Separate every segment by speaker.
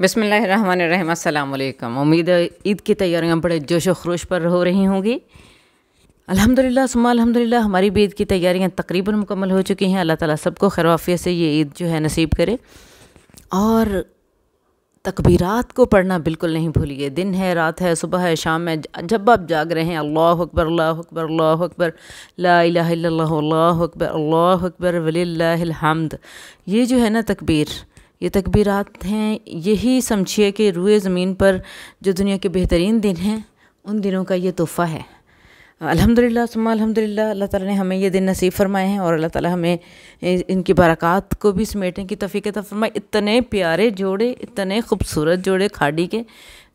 Speaker 1: बसमीम अल्लाम उम्मीद है ईद की तैयारियां बड़े जोश खरोश पर हो रही होंगी अल्हम्दुलिल्लाह सुमा अल्हम्दुलिल्लाह हमारी भी ईद की तैयारियां तकरीबन मुकम्मल हो चुकी हैं अल्लाह ताला सबको खैरवाफियत से ये ईद जो है नसीब करे और तकबीरात को पढ़ना बिल्कुल नहीं भूलिए दिन है रात है सुबह है शाम है जब आप जाग रहे हैं अल्लाह अकबर अल्लाह अकबर अल्लाह अकबर ला इल्लल्लाह अल्लाह अकबर अल्लाह अकबर वलिल्लाहिल हमद ये जो है ना तकबीर ये तकबीरात हैं यही समझिए कि रुए ज़मीन पर जो दुनिया के बेहतरीन दिन हैं उन दिनों का ये तोहफ़ा है अल्हम्दुलिल्लाह सुम्मा अल्हम्दुलिल्लाह अल्लाह ताला ने हमें ये दिन नसीब फरमाए हैं और अल्लाह ताला हमें इनकी बरक़ात को भी समेटने की तफ़ीक़त फरमाए इतने प्यारे जोड़े इतने खूबसूरत जोड़े खाड़ी के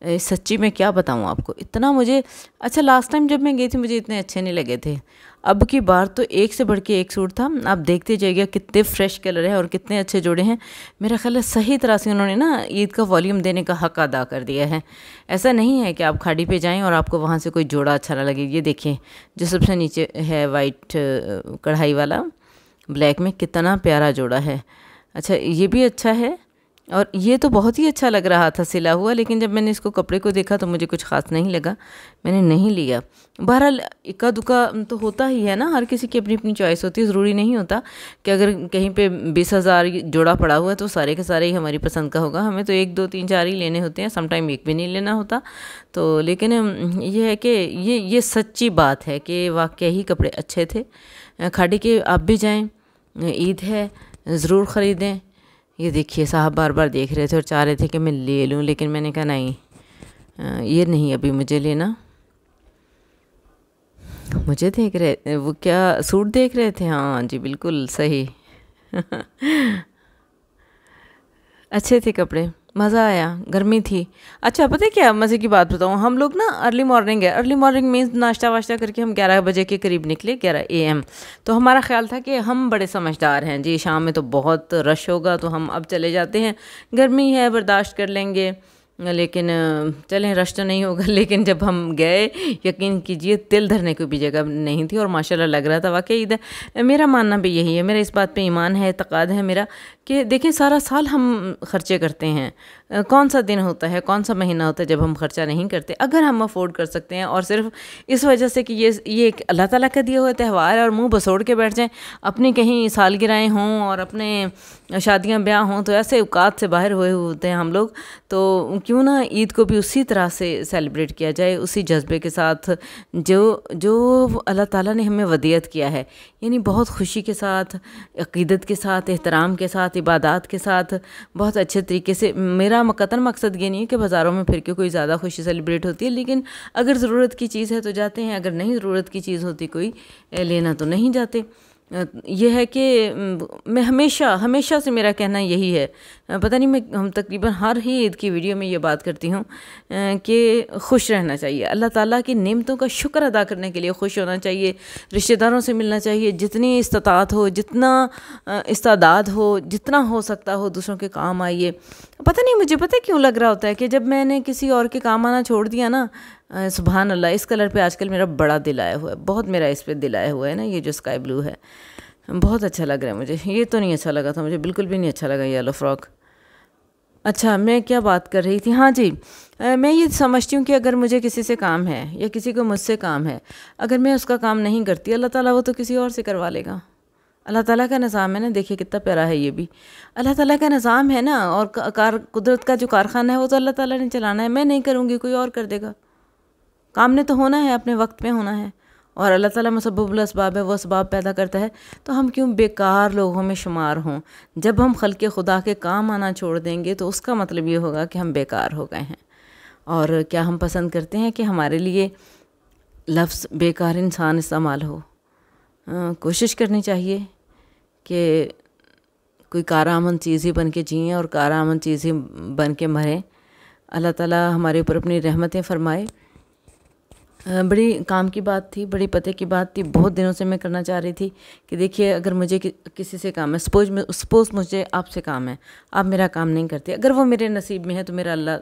Speaker 1: सच्ची में क्या बताऊँ आपको इतना मुझे अच्छा लास्ट टाइम जब मैं गई थी मुझे इतने अच्छे नहीं लगे थे अब की बार तो एक से बढ़ के एक सूट था आप देखते जाइएगा कितने फ्रेश कलर है और कितने अच्छे जोड़े हैं मेरा ख्याल है सही तरह से उन्होंने ना ईद का वॉल्यूम देने का हक अदा कर दिया है ऐसा नहीं है कि आप खाड़ी पे जाएं और आपको वहाँ से कोई जोड़ा अच्छा ना लगे ये देखें जो सबसे नीचे है वाइट कढ़ाई वाला ब्लैक में कितना प्यारा जोड़ा है अच्छा ये भी अच्छा है और ये तो बहुत ही अच्छा लग रहा था सिला हुआ लेकिन जब मैंने इसको कपड़े को देखा तो मुझे कुछ ख़ास नहीं लगा मैंने नहीं लिया बहरहाल इक्का दुक्का तो होता ही है ना हर किसी की अपनी अपनी चॉइस होती है ज़रूरी नहीं होता कि अगर कहीं पे बीस हज़ार जोड़ा पड़ा हुआ है तो सारे के सारे ही हमारी पसंद का होगा हमें तो एक दो तीन चार ही लेने होते हैं समटाइम एक भी नहीं लेना होता तो लेकिन ये है कि ये ये सच्ची बात है कि वाकई ही कपड़े अच्छे थे खाड़ी के आप भी जाएँ ईद है ज़रूर ख़रीदें ये देखिए साहब बार बार देख रहे थे और चाह रहे थे कि मैं ले लूँ लेकिन मैंने कहा नहीं ये नहीं अभी मुझे लेना मुझे देख रहे वो क्या सूट देख रहे थे हाँ जी बिल्कुल सही अच्छे थे कपड़े मज़ा आया गर्मी थी अच्छा पता है क्या मज़े की बात बताऊँ हम लोग ना अर्ली मॉर्निंग है अर्ली मॉर्निंग मीन्स नाश्ता वाश्ता करके हम ग्यारह बजे के करीब निकले ग्यारह ए एम तो हमारा ख्याल था कि हम बड़े समझदार हैं जी शाम में तो बहुत रश होगा तो हम अब चले जाते हैं गर्मी है बर्दाश्त कर लेंगे लेकिन चलें रश तो नहीं होगा लेकिन जब हम गए यकीन कीजिए तिल धरने की भी जगह नहीं थी और माशाल्लाह लग रहा था वाकई इधर मेरा मानना भी यही है मेरा इस बात पे ईमान है तकाद है मेरा कि देखें सारा साल हम खर्चे करते हैं कौन सा दिन होता है कौन सा महीना होता है जब हम खर्चा नहीं करते अगर हम अफोर्ड कर सकते हैं और सिर्फ इस वजह से कि ये ये एक अल्लाह ताला का दिया हुआ त्यौहार है और मुंह बसोड़ के बैठ जाएं अपनी कहीं सालगिरहें हों और अपने शादियां ब्याह हों तो ऐसे औकात से बाहर हुए होते हैं हम लोग तो क्यों ना ईद को भी उसी तरह से सेलिब्रेट किया जाए उसी जज्बे के साथ जो जो अल्लाह ताला ने हमें वदियत किया है यानी बहुत खुशी के साथ अकीदत के साथ एहतराम के साथ इबादत के साथ बहुत अच्छे तरीके से मेरा मकतन मकसद ये नहीं है कि बाज़ारों में फिर के कोई ज़्यादा खुशी सेलिब्रेट होती है लेकिन अगर ज़रूरत की चीज़ है तो जाते हैं अगर नहीं ज़रूरत की चीज़ होती कोई लेना तो नहीं जाते यह है कि मैं हमेशा हमेशा से मेरा कहना यही है पता नहीं मैं हम तकरीबन हर ही ईद की वीडियो में ये बात करती हूँ कि खुश रहना चाहिए अल्लाह ताला की नेमतों का शुक्र अदा करने के लिए खुश होना चाहिए रिश्तेदारों से मिलना चाहिए जितनी इस्तात हो जितना इस्तादाद हो जितना हो सकता हो दूसरों के काम आइए पता नहीं मुझे पता क्यों लग रहा होता है कि जब मैंने किसी और के काम आना छोड़ दिया ना सुबहान अल्लाह इस कलर पे आजकल मेरा बड़ा दिल आया हुआ है बहुत मेरा इस पर दिल आया हुआ है ना ये जो स्काई ब्लू है बहुत अच्छा लग रहा है मुझे ये तो नहीं अच्छा लगा था मुझे बिल्कुल भी नहीं अच्छा लगा येलो फ्रॉक अच्छा मैं क्या बात कर रही थी हाँ जी आ, मैं ये समझती हूँ कि अगर मुझे किसी से काम है या किसी को मुझसे काम है अगर मैं उसका काम नहीं करती अल्लाह ताला वो तो किसी और से करवा लेगा अल्लाह ताला का निज़ाम है ना देखिए कितना प्यारा है ये भी अल्लाह ताला का निज़ाम है ना और कार कुदरत का जो कारखाना है वो तो अल्लाह ताला ने चलाना है मैं नहीं करूँगी कोई और कर देगा काम ने तो होना है अपने वक्त में होना है और अल्लाह ताला मुसब्बुल इसबाब है वो इसबाब पैदा करता है तो हम क्यों बेकार लोगों में शुमार हों जब हम खल के खुदा के काम आना छोड़ देंगे तो उसका मतलब ये होगा कि हम बेकार हो गए हैं और क्या हम पसंद करते हैं कि हमारे लिए लफ्ज़ बेकार इंसान इस्तेमाल हो आ, कोशिश करनी चाहिए कि कोई कारामन चीज़ ही बन के जिएँ और कारामन चीज़ ही बन के मरें अल्लाह ताला हमारे ऊपर अपनी रहमतें फ़रमाए बड़ी काम की बात थी बड़ी पते की बात थी बहुत दिनों से मैं करना चाह रही थी कि देखिए अगर मुझे कि, किसी से काम है सपोज सपोज मुझे आपसे काम है आप मेरा काम नहीं करते अगर वो मेरे नसीब में है तो मेरा अल्लाह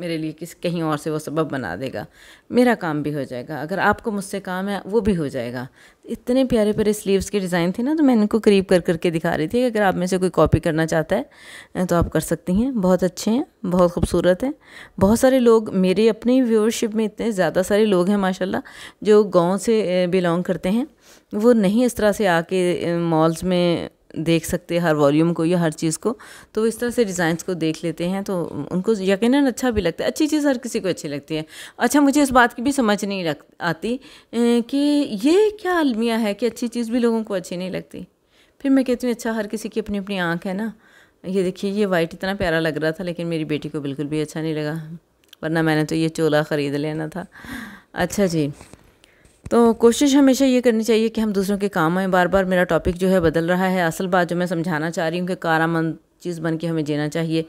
Speaker 1: मेरे लिए किस कहीं और से वो सबब बना देगा मेरा काम भी हो जाएगा अगर आपको मुझसे काम है वो भी हो जाएगा इतने प्यारे प्यारे स्लीव्स के डिज़ाइन थे ना तो मैंने इनको करीब कर करके दिखा रही थी अगर आप में से कोई कॉपी करना चाहता है तो आप कर सकती हैं बहुत अच्छे हैं बहुत खूबसूरत हैं बहुत सारे लोग मेरे अपने व्यूअरशिप में इतने ज़्यादा सारे लोग हैं माशाला जो गाँव से बिलोंग करते हैं वो नहीं इस तरह से आके मॉल्स में देख सकते हैं हर वॉल्यूम को या हर चीज़ को तो इस तरह से डिज़ाइंस को देख लेते हैं तो उनको यकीन अच्छा भी लगता है अच्छी चीज़ हर किसी को अच्छी लगती है अच्छा मुझे इस बात की भी समझ नहीं लग आती कि ये क्या अलमिया है कि अच्छी चीज़ भी लोगों को अच्छी नहीं लगती फिर मैं कहती हूँ अच्छा हर किसी की अपनी अपनी आँख है ना ये देखिए ये वाइट इतना प्यारा लग रहा था लेकिन मेरी बेटी को बिल्कुल भी अच्छा नहीं लगा वरना मैंने तो ये चोला ख़रीद लेना था अच्छा जी तो कोशिश हमेशा ये करनी चाहिए कि हम दूसरों के काम आएँ बार बार मेरा टॉपिक जो है बदल रहा है असल बात जो मैं समझाना चाह रही हूँ कि कारामंद चीज़ बन के हमें जीना चाहिए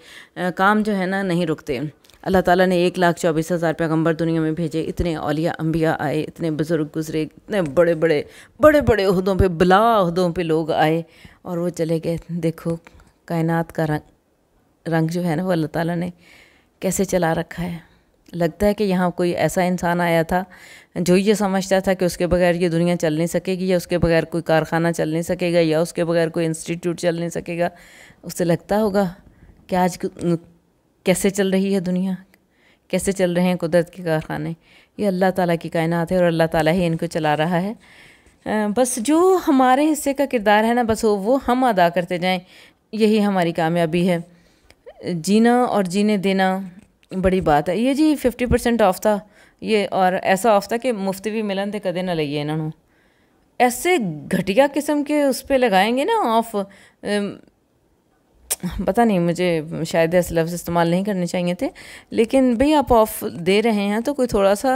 Speaker 1: काम जो है ना नहीं रुकते अल्लाह ताला ने एक लाख चौबीस हज़ार पैगम्बर दुनिया में भेजे इतने अलिया अंबिया आए इतने बुज़ुर्ग गुजरे इतने बड़े बड़े बड़े बड़े अहदों पे बला अहदों पे लोग आए और वो चले गए देखो कायनात का रंग रंग जो है ना वो अल्लाह ताला ने कैसे चला रखा है लगता है कि यहाँ कोई ऐसा इंसान आया था जो ये समझता था कि उसके बगैर ये दुनिया चल नहीं सकेगी या उसके बगैर कोई कारखाना चल नहीं सकेगा या उसके बगैर कोई इंस्टीट्यूट चल नहीं सकेगा उससे लगता होगा कि आज कैसे चल रही है दुनिया कैसे चल रहे हैं कुदरत के कारखाने ये अल्लाह ताला की कायनात है और अल्लाह ताला ही इनको चला रहा है बस जो हमारे हिस्से का किरदार है ना बस वो हम अदा करते जाएं यही हमारी कामयाबी है जीना और जीने देना बड़ी बात है ये जी फिफ्टी परसेंट ऑफ था ये और ऐसा ऑफ था कि मुफ्त भी मिलन थे कदे ना ਇਹਨਾਂ इन्हों ऐसे घटिया किस्म के उस पर लगाएंगे ना ऑफ पता नहीं मुझे शायद ऐसे लफ्ज़ इस्तेमाल नहीं करने चाहिए थे लेकिन भाई आप ऑफ़ दे रहे हैं तो कोई थोड़ा सा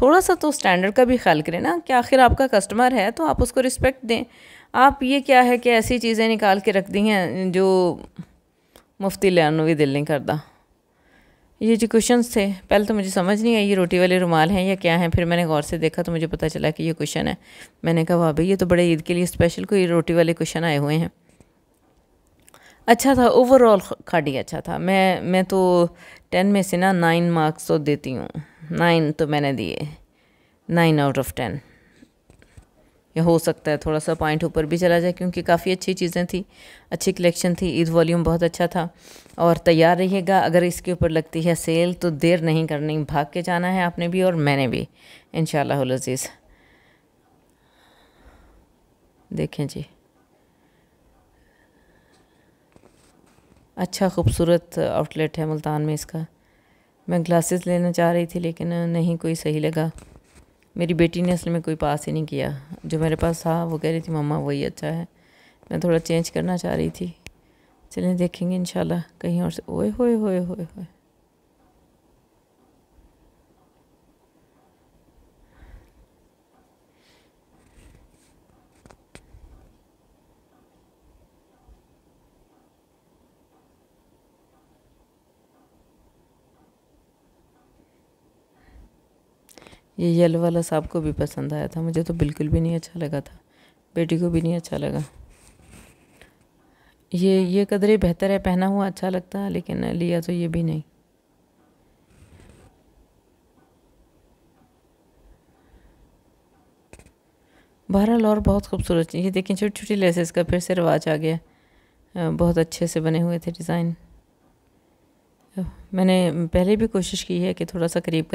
Speaker 1: थोड़ा सा तो स्टैंडर्ड का भी ख्याल करें ना कि आखिर आपका कस्टमर है तो आप उसको रिस्पेक्ट दें आप ये क्या है कि ऐसी चीज़ें निकाल के रख दी हैं जो मुफ्ती लैन भी दिल नहीं करता ये जो क्वेश्चन थे पहले तो मुझे समझ नहीं आई ये रोटी वाले रुमाल हैं या क्या हैं फिर मैंने गौर से देखा तो मुझे पता चला कि ये क्वेश्चन है मैंने कहा वाह भाई ये तो बड़े ईद के लिए स्पेशल कोई रोटी वाले क्वेश्चन आए हुए हैं अच्छा था ओवरऑल खाडी अच्छा था मैं मैं तो टेन में से ना नाइन मार्क्स तो देती हूँ नाइन तो मैंने दिए नाइन आउट ऑफ टेन या हो सकता है थोड़ा सा पॉइंट ऊपर भी चला जाए क्योंकि काफ़ी अच्छी चीज़ें थी अच्छी कलेक्शन थी ईद वॉल्यूम बहुत अच्छा था और तैयार रहिएगा अगर इसके ऊपर लगती है सेल तो देर नहीं करनी भाग के जाना है आपने भी और मैंने भी इन शजीज़ देखें जी अच्छा खूबसूरत आउटलेट है मुल्तान में इसका मैं ग्लासेस लेना चाह रही थी लेकिन नहीं कोई सही लगा मेरी बेटी ने असल में कोई पास ही नहीं किया जो मेरे पास था वो कह रही थी मम्मा वही अच्छा है मैं थोड़ा चेंज करना चाह रही थी चलें देखेंगे इन कहीं और से ओए होए होए होए होए ये येलो वाला साहब को भी पसंद आया था मुझे तो बिल्कुल भी नहीं अच्छा लगा था बेटी को भी नहीं अच्छा लगा ये ये कदर ही बेहतर है पहना हुआ अच्छा लगता है लेकिन लिया तो ये भी नहीं बहरहाल और बहुत खूबसूरत ये देखें छोटी छोटी लेसेस का फिर से रिवाज आ गया बहुत अच्छे से बने हुए थे डिज़ाइन मैंने पहले भी कोशिश की है कि थोड़ा सा करीब कर